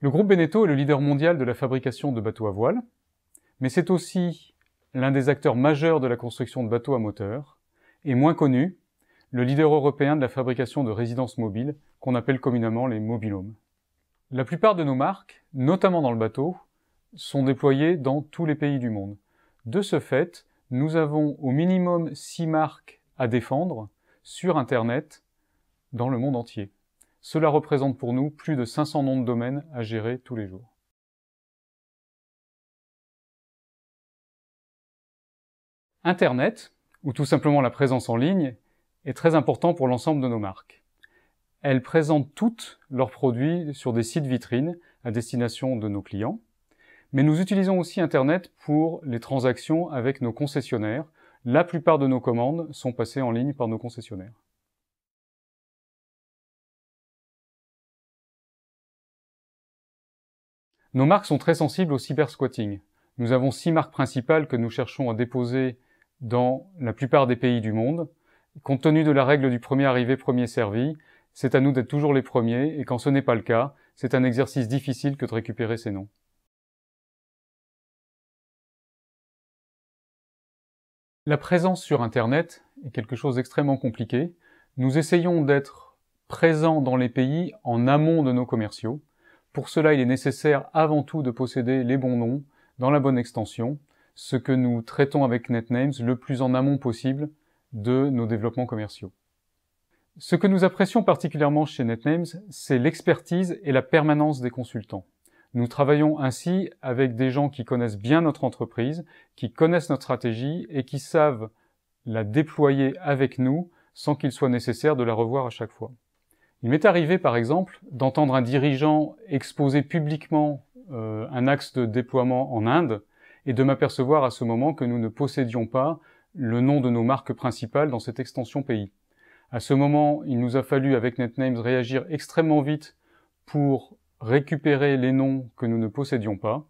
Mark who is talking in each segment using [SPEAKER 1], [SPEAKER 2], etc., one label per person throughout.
[SPEAKER 1] Le groupe Beneteau est le leader mondial de la fabrication de bateaux à voile, mais c'est aussi l'un des acteurs majeurs de la construction de bateaux à moteur, et moins connu, le leader européen de la fabrication de résidences mobiles, qu'on appelle communément les mobilhomes. La plupart de nos marques, notamment dans le bateau, sont déployées dans tous les pays du monde. De ce fait, nous avons au minimum six marques à défendre sur Internet dans le monde entier. Cela représente pour nous plus de 500 noms de domaines à gérer tous les jours. Internet, ou tout simplement la présence en ligne, est très important pour l'ensemble de nos marques. Elles présentent toutes leurs produits sur des sites vitrines à destination de nos clients, mais nous utilisons aussi Internet pour les transactions avec nos concessionnaires. La plupart de nos commandes sont passées en ligne par nos concessionnaires. Nos marques sont très sensibles au cybersquatting. Nous avons six marques principales que nous cherchons à déposer dans la plupart des pays du monde. Compte tenu de la règle du premier arrivé, premier servi, c'est à nous d'être toujours les premiers, et quand ce n'est pas le cas, c'est un exercice difficile que de récupérer ces noms. La présence sur Internet est quelque chose d'extrêmement compliqué. Nous essayons d'être présents dans les pays en amont de nos commerciaux. Pour cela, il est nécessaire avant tout de posséder les bons noms dans la bonne extension, ce que nous traitons avec NetNames le plus en amont possible de nos développements commerciaux. Ce que nous apprécions particulièrement chez NetNames, c'est l'expertise et la permanence des consultants. Nous travaillons ainsi avec des gens qui connaissent bien notre entreprise, qui connaissent notre stratégie et qui savent la déployer avec nous sans qu'il soit nécessaire de la revoir à chaque fois. Il m'est arrivé par exemple d'entendre un dirigeant exposer publiquement euh, un axe de déploiement en Inde et de m'apercevoir à ce moment que nous ne possédions pas le nom de nos marques principales dans cette extension pays. À ce moment, il nous a fallu avec NetNames réagir extrêmement vite pour récupérer les noms que nous ne possédions pas.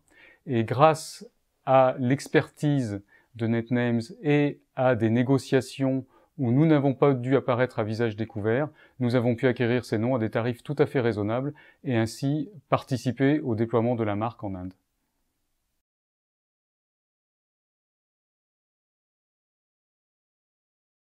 [SPEAKER 1] Et grâce à l'expertise de NetNames et à des négociations où nous n'avons pas dû apparaître à visage découvert, nous avons pu acquérir ces noms à des tarifs tout à fait raisonnables et ainsi participer au déploiement de la marque en Inde.